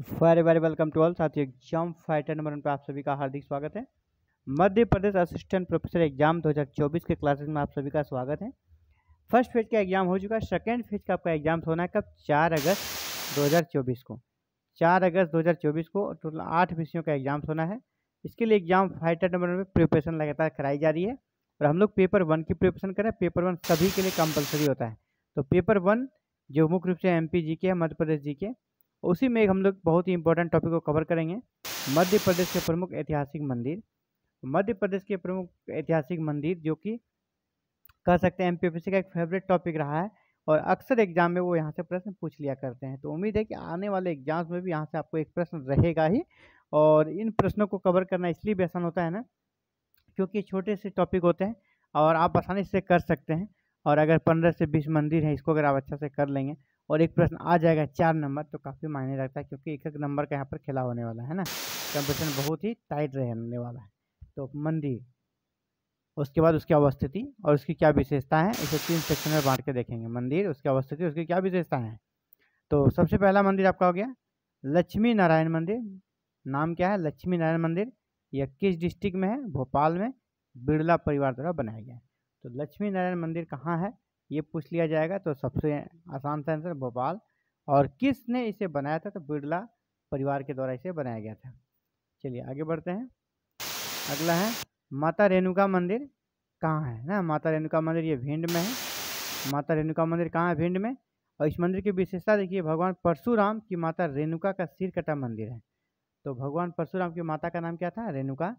very very welcome to all साथियों exam fighter number one पर आप सभी का हार्दिक स्वागत है Madhya Pradesh assistant professor exam 2024 के क्लासेस में आप सभी का स्वागत है फर्स्ट फेज का एग्जाम हो चुका है सेकेंड फेज का आपका एग्जाम होना है कब चार अगस्त 2024 को चार अगस्त 2024 को टोटल आठ विषयों का एग्जाम होना है इसके लिए एग्जाम फाइटर नंबर वन में प्रिपरेशन लगातार कराई जा रही है और हम लोग पेपर वन की प्रिपरेशन करें पेपर वन सभी के लिए कंपलसरी होता है तो पेपर वन जो मुख्य रूप से एम पी जी के मध्य प्रदेश जी के उसी में एक हम लोग बहुत ही इंपॉर्टेंट टॉपिक को कवर करेंगे मध्य प्रदेश के प्रमुख ऐतिहासिक मंदिर मध्य प्रदेश के प्रमुख ऐतिहासिक मंदिर जो कि कह सकते हैं एम का एक फेवरेट टॉपिक रहा है और अक्सर एग्जाम में वो यहाँ से प्रश्न पूछ लिया करते हैं तो उम्मीद है कि आने वाले एग्जाम्स में भी यहाँ से आपको एक प्रश्न रहेगा ही और इन प्रश्नों को कवर करना इसलिए भी आसान होता है ना क्योंकि छोटे से टॉपिक होते हैं और आप आसानी से कर सकते हैं और अगर पंद्रह से बीस मंदिर हैं इसको अगर आप अच्छा से कर लेंगे और एक प्रश्न आ जाएगा चार नंबर तो काफ़ी मायने रखता है क्योंकि एक एक नंबर का यहाँ पर खिला होने वाला है ना कंपटीशन बहुत ही टाइट रहने वाला है तो मंदिर उसके बाद उसकी अवस्थिति और उसकी क्या विशेषता है इसे तीन सेक्शन में बांट के देखेंगे मंदिर उसकी अवस्थिति उसकी क्या विशेषता है तो सबसे पहला मंदिर आपका हो गया लक्ष्मी नारायण मंदिर नाम क्या है लक्ष्मी नारायण मंदिर यह किस डिस्ट्रिक्ट में है भोपाल में बिरला परिवार द्वारा बनाया गया है तो लक्ष्मी नारायण मंदिर कहाँ है ये पूछ लिया जाएगा तो सबसे आसान सा आंसर भोपाल और किसने इसे बनाया था तो बिरला परिवार के द्वारा इसे बनाया गया था चलिए आगे बढ़ते हैं अगला है माता रेणुका मंदिर कहाँ है ना माता रेणुका मंदिर ये भिंड में है माता रेणुका मंदिर कहाँ है भिंड में और इस मंदिर की विशेषता देखिए भगवान परशुराम की माता रेणुका का सिर कटा मंदिर है तो भगवान परशुराम की माता का नाम क्या था रेणुका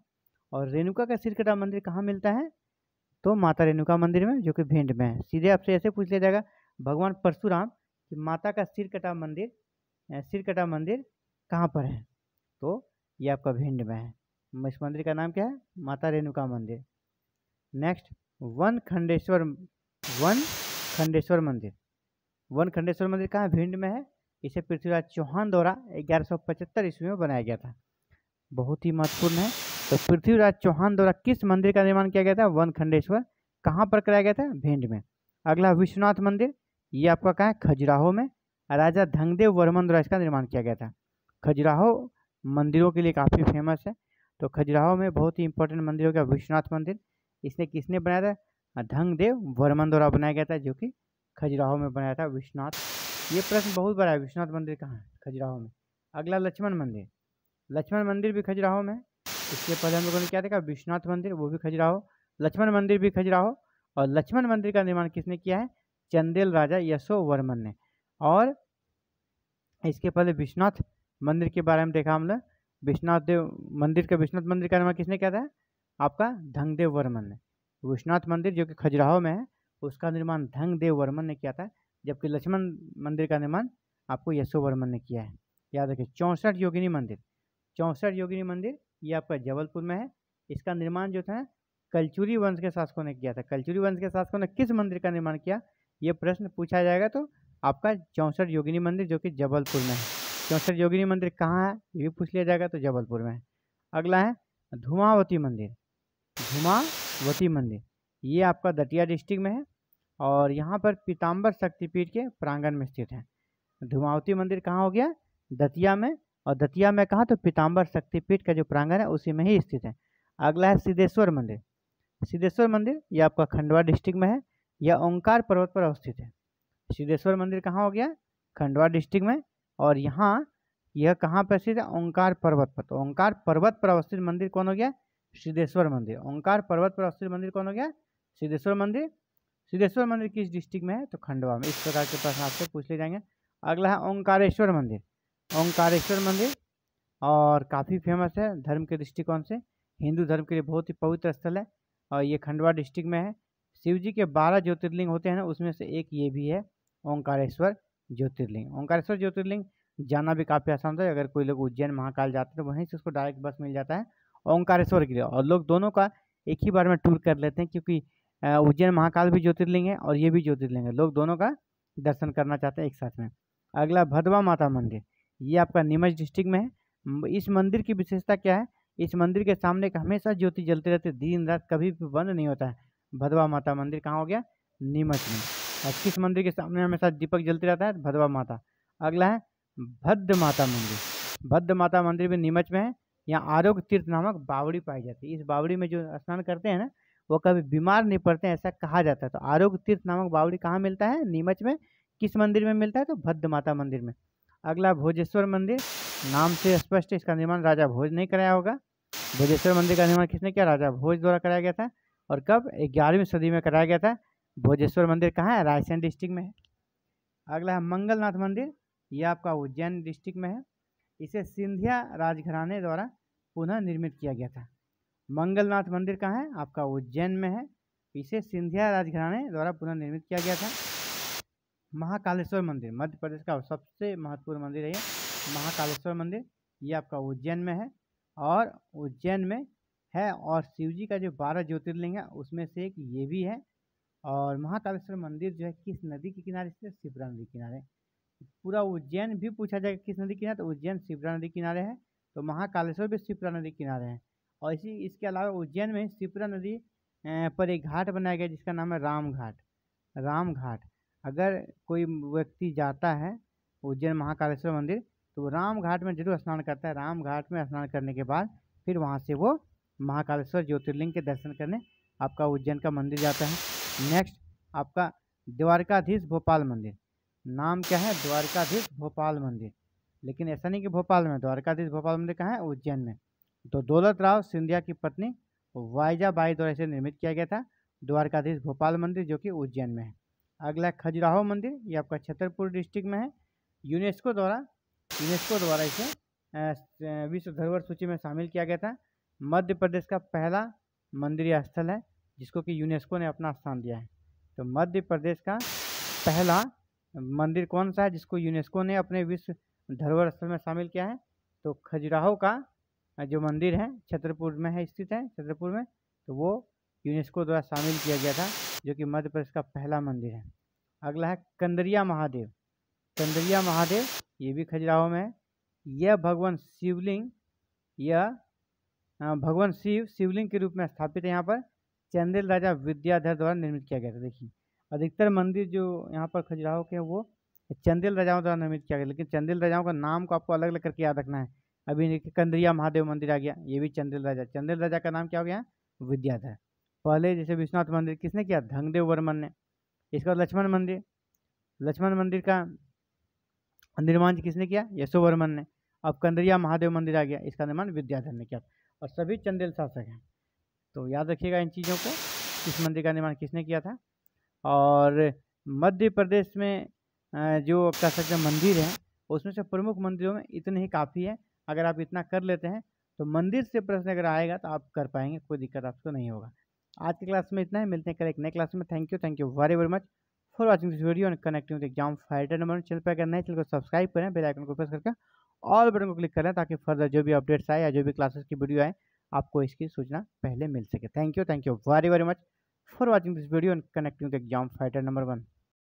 और रेणुका का सिर कटा मंदिर कहाँ मिलता है तो माता रेणुका मंदिर में जो कि भिंड में है सीधे आपसे ऐसे पूछ लिया जाएगा भगवान परशुराम कि माता का सिरकटा मंदिर सिरकटा मंदिर कहाँ पर है तो ये आपका भिंड में है इस मंदिर का नाम क्या है माता रेणुका मंदिर next Vankhandeshwar Vankhandeshwar मंदिर वन खंडेश्वर मंदिर कहाँ भिंड में है इसे पृथ्वीराज चौहान द्वारा ग्यारह सौ पचहत्तर ईस्वी में बनाया गया था बहुत ही महत्वपूर्ण है तो पृथ्वीराज चौहान द्वारा किस मंदिर का निर्माण किया गया था वन खंडेश्वर कहाँ पर कराया गया था भेंड में अगला विश्वनाथ मंदिर ये आपका कहाँ है खजुराहो में राजा धंगदेव वर्मन द्वारा इसका निर्माण किया गया था खजुराहो मंदिरों के लिए काफ़ी फेमस है तो खजुराहो में बहुत ही इंपॉर्टेंट मंदिर हो गया विश्वनाथ मंदिर इसने किसने बनाया था धंगदेव वर्मन द्वारा बनाया गया था जो कि खजुराहो में बनाया था विश्वनाथ ये प्रश्न बहुत बड़ा है विश्वनाथ मंदिर कहाँ है खजुराहो में अगला लक्ष्मण मंदिर लक्ष्मण मंदिर भी खजुराहो में इसके पहले हम लोगों ने क्या देखा विश्वनाथ मंदिर वो भी खजुराहो लक्ष्मण मंदिर भी खजुराहो और लक्ष्मण मंदिर का निर्माण किसने किया है चंदेल राजा यशो वर्मन ने और इसके पहले विश्वनाथ मंदिर के बारे में देखा हमने विश्वनाथ देव मंदिर का विश्वनाथ मंदिर का निर्माण किसने किया था आपका धंगदेव वर्मन ने विश्वनाथ मंदिर जो कि खजुराहो में है उसका निर्माण धंगदेव वर्मन ने किया था जबकि लक्ष्मण मंदिर का निर्माण आपको यशो वर्मन ने किया है याद रखिए चौंसठ योगिनी मंदिर चौंसठ योगिनी मंदिर ये आपका जबलपुर में है इसका निर्माण जो था कलचुरी वंश के शासकों ने किया था कलचुरी वंश के शासकों ने किस मंदिर का निर्माण किया ये प्रश्न पूछा जाएगा तो आपका चौंसठ योगिनी मंदिर जो कि जबलपुर में है चौंसठ योगिनी मंदिर कहाँ है ये भी पूछ लिया जाएगा तो जबलपुर में है अगला है धुमावती मंदिर धुमावती मंदिर ये आपका दतिया डिस्ट्रिक्ट में है और यहाँ पर पीताम्बर शक्तिपीठ के प्रांगण में स्थित है धुमावती मंदिर कहाँ हो गया दतिया में और दतिया में कहा तो पीताम्बर शक्तिपीठ का जो प्रांगण है उसी में ही स्थित है अगला है सिद्धेश्वर मंदिर सिद्धेश्वर मंदिर यह आपका खंडवा डिस्ट्रिक्ट में है यह ओंकार पर्वत पर अवस्थित है सिद्धेश्वर मंदिर कहाँ हो गया खंडवा डिस्ट्रिक्ट में और यहाँ यह कहाँ पर स्थित है ओंकार पर्वत पर तो ओंकार पर्वत पर अवस्थित मंदिर कौन हो गया सिद्धेश्वर मंदिर ओंकार पर्वत पर अवस्थित मंदिर कौन हो गया सिद्धेश्वर मंदिर सिद्धेश्वर मंदिर किस डिस्ट्रिक्ट में है तो खंडवा में इस प्रकार के प्रश्न आपसे पूछ ले जाएंगे अगला है ओंकारेश्वर मंदिर ओंकारेश्वर मंदिर और काफ़ी फेमस है धर्म के दृष्टिकोण से हिंदू धर्म के लिए बहुत ही पवित्र स्थल है और ये खंडवा डिस्ट्रिक्ट में है शिव जी के बारह ज्योतिर्लिंग होते हैं ना उसमें से एक ये भी है ओंकारेश्वर ज्योतिर्लिंग ओंकारेश्वर ज्योतिर्लिंग जाना भी काफ़ी आसान होता है अगर कोई लोग उज्जैन महाकाल जाते हैं तो वहीं से उसको डायरेक्ट बस मिल जाता है ओंकारेश्वर के लिए और लोग दोनों का एक ही बार में टूर कर लेते हैं क्योंकि उज्जैन महाकाल भी ज्योतिर्लिंग है और ये भी ज्योतिर्लिंग है लोग दोनों का दर्शन करना चाहते हैं एक साथ में अगला भदवा माता मंदिर ये आपका नीमच डिस्ट्रिक्ट में है इस मंदिर की विशेषता क्या है इस मंदिर के सामने का हमेशा ज्योति जलते रहते दिन रात कभी भी बंद नहीं होता है भदवा माता मंदिर कहाँ हो गया नीमच में और किस मंदिर के सामने हमेशा दीपक जलते रहता है भदवा माता अगला है भद्र माता मंदिर भद्र माता मंदिर भी नीमच में है यहाँ आरोग्य तीर्थ नामक बावड़ी पाई जाती है इस बावड़ी में जो स्नान करते हैं ना वो कभी बीमार नहीं पड़ते हैं ऐसा कहा जाता है तो आरोग्य तीर्थ नामक बावड़ी कहाँ मिलता है नीमच में किस मंदिर में मिलता है तो भद्र माता मंदिर में अगला भोजेश्वर मंदिर नाम से स्पष्ट इसका निर्माण राजा भोज ने कराया होगा भोजेश्वर मंदिर का निर्माण किसने किया राजा भोज द्वारा कराया गया था और कब ग्यारहवीं सदी में कराया गया था भोजेश्वर मंदिर कहाँ है रायसेन डिस्ट्रिक्ट में है अगला है मंगलनाथ मंदिर ये आपका उज्जैन डिस्ट्रिक्ट में है इसे सिंधिया राजघराने द्वारा पुनः निर्मित किया गया था मंगलनाथ मंदिर कहाँ है आपका उज्जैन में है इसे सिंधिया राजघराने द्वारा पुनः निर्मित किया गया था महाकालेश्वर मंदिर मध्य प्रदेश का सबसे महत्वपूर्ण मंदिर है महाकालेश्वर मंदिर ये आपका उज्जैन में है और उज्जैन में है और शिव जी का जो बारह ज्योतिर्लिंग है उसमें से एक ये भी है और महाकालेश्वर मंदिर जो है किस नदी के किनारे से शिवरा नदी किनारे पूरा उज्जैन भी पूछा जाएगा किस नदी किनारे तो उज्जैन शिवरा नदी किनारे है तो महाकालेश्वर भी शिवरा नदी किनारे हैं और इसी इसके अलावा उज्जैन में शिवरा नदी पर एक घाट बनाया गया जिसका नाम है राम घाट राम घाट अगर कोई व्यक्ति जाता है उज्जैन महाकालेश्वर मंदिर तो राम घाट में जरूर स्नान करता है राम घाट में स्नान करने के बाद फिर वहाँ से वो महाकालेश्वर ज्योतिर्लिंग के दर्शन करने आपका उज्जैन का मंदिर जाता है नेक्स्ट आपका द्वारकाधीश भोपाल मंदिर नाम क्या है द्वारकाधीश भोपाल मंदिर लेकिन ऐसा नहीं कि भोपाल में द्वारकाधीश भोपाल मंदिर कहाँ है उज्जैन में तो दौलत राव सिंधिया की पत्नी वाइजा बाई द्वारा इसे निर्मित किया गया था द्वारकाधीश भोपाल मंदिर जो कि उज्जैन में है अगला खजुराहो मंदिर ये आपका छतरपुर डिस्ट्रिक्ट में है यूनेस्को द्वारा यूनेस्को द्वारा इसे विश्व धरोहर सूची में शामिल किया गया था मध्य प्रदेश का पहला मंदिर स्थल है जिसको कि यूनेस्को ने अपना स्थान दिया है तो मध्य प्रदेश का पहला मंदिर कौन सा है जिसको यूनेस्को ने अपने विश्व धरोहर स्थल में शामिल किया है तो खजुराहो का जो मंदिर है छतरपुर में है स्थित है छतरपुर में तो वो यूनेस्को द्वारा शामिल किया गया था जो कि मध्य प्रदेश का पहला मंदिर है अगला है कंदरिया महादेव कंदरिया महादेव ये भी खजुराहो में है यह भगवान शिवलिंग यह भगवान शिव शिवलिंग के रूप में स्थापित है यहाँ पर चंदेल राजा विद्याधर द्वारा निर्मित किया गया था देखिए अधिकतर मंदिर जो यहाँ पर खजुराहो के हैं वो चंदेल राजाओं द्वारा निर्मित किया गया लेकिन चंदेल राजाओं का नाम को आपको अलग अलग करके याद रखना है अभी कंदरिया महादेव मंदिर आ गया ये भी चंदेल राजा चंदेल राजा का नाम क्या हो गया विद्याधर पहले जैसे विश्वनाथ मंदिर किसने किया धंगदेव वर्मन ने इसके बाद मतलब लक्ष्मण मंदिर लक्ष्मण मंदिर का निर्माण किसने किया यशोवर्मन ने अब कंदरिया महादेव मंदिर आ गया इसका निर्माण विद्याधर ने किया और सभी चंदेल शासक हैं तो याद रखिएगा इन चीज़ों को इस मंदिर का निर्माण किसने किया था और मध्य प्रदेश में जो कह सकते हैं मंदिर है उसमें से प्रमुख मंदिरों में इतने ही काफ़ी है अगर आप इतना कर लेते हैं तो मंदिर से प्रश्न अगर आएगा तो आप कर पाएंगे कोई दिक्कत आपको नहीं होगा आज की क्लास में इतना ही मिलते हैं कल एक नए क्लास में thank you thank you very very much for watching this video and connecting with exam fighter number channel पर अगर नए चैनल को सब्सक्राइब करें बेल आइकन को प्रेस करके ऑल बटन को क्लिक करें ताकि फर्दर जो भी अपडेट्स आए या जो भी क्लासेस की वीडियो आए आपको इसकी सूचना पहले मिल सके thank you thank you very very much for watching this video and connecting with exam fighter number one